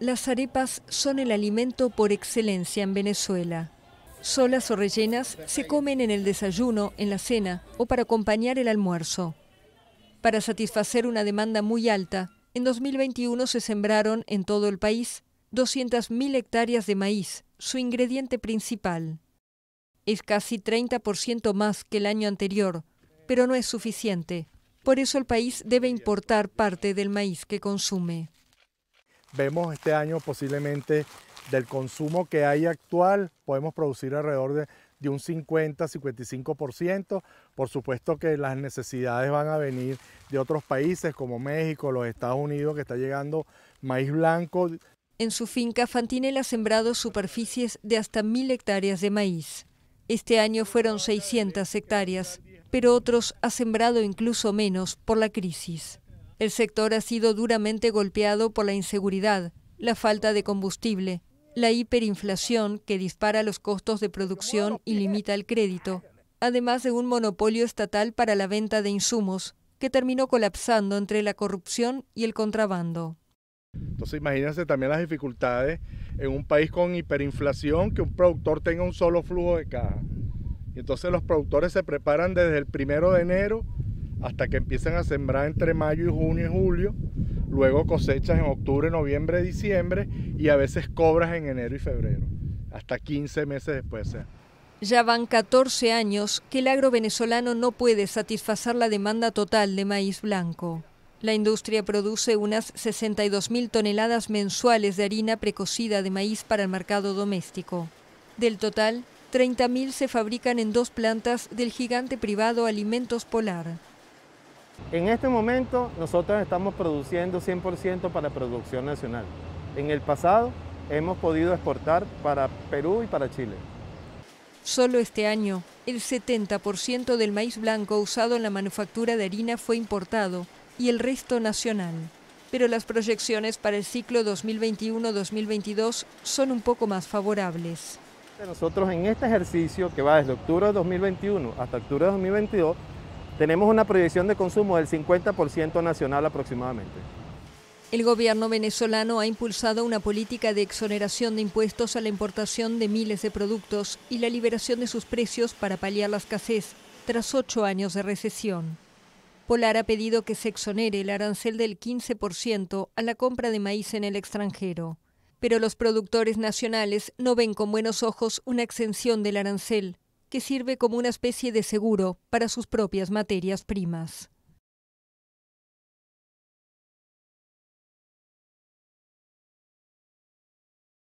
Las arepas son el alimento por excelencia en Venezuela. Solas o rellenas se comen en el desayuno, en la cena o para acompañar el almuerzo. Para satisfacer una demanda muy alta, en 2021 se sembraron en todo el país 200.000 hectáreas de maíz, su ingrediente principal. Es casi 30% más que el año anterior, pero no es suficiente. Por eso el país debe importar parte del maíz que consume vemos este año posiblemente del consumo que hay actual, podemos producir alrededor de, un 50-55%. Por supuesto que las necesidades van a venir de otros países como México, los Estados Unidos, que está llegando maíz blanco. En su finca, Fantinel ha sembrado superficies de hasta mil hectáreas de maíz. Este año fueron 600 hectáreas, pero otros ha sembrado incluso menos por la crisis. El sector ha sido duramente golpeado por la inseguridad, la falta de combustible, la hiperinflación que dispara los costos de producción y limita el crédito, además de un monopolio estatal para la venta de insumos que terminó colapsando entre la corrupción y el contrabando. Entonces imagínense también las dificultades en un país con hiperinflación que un productor tenga un solo flujo de caja. Entonces los productores se preparan desde el primero de enero hasta que empiezan a sembrar entre mayo y junio y julio, luego cosechas en octubre, noviembre, diciembre y a veces cobras en enero y febrero, hasta 15 meses después. Ya van 14 años que el agro venezolano no puede satisfacer la demanda total de maíz blanco. La industria produce unas 62.000 toneladas mensuales de harina precocida de maíz para el mercado doméstico. Del total, 30.000 se fabrican en dos plantas del gigante privado Alimentos Polar. En este momento nosotros estamos produciendo 100% para producción nacional. En el pasado hemos podido exportar para Perú y para Chile. Solo este año, el 70% del maíz blanco usado en la manufactura de harina fue importado y el resto nacional. Pero las proyecciones para el ciclo 2021-2022 son un poco más favorables. Nosotros en este ejercicio que va desde octubre de 2021 hasta octubre de 2022 tenemos una proyección de consumo del 50% nacional aproximadamente. El gobierno venezolano ha impulsado una política de exoneración de impuestos a la importación de miles de productos y la liberación de sus precios para paliar la escasez tras ocho años de recesión. Polar ha pedido que se exonere el arancel del 15% a la compra de maíz en el extranjero. Pero los productores nacionales no ven con buenos ojos una exención del arancel, que sirve como una especie de seguro para sus propias materias primas.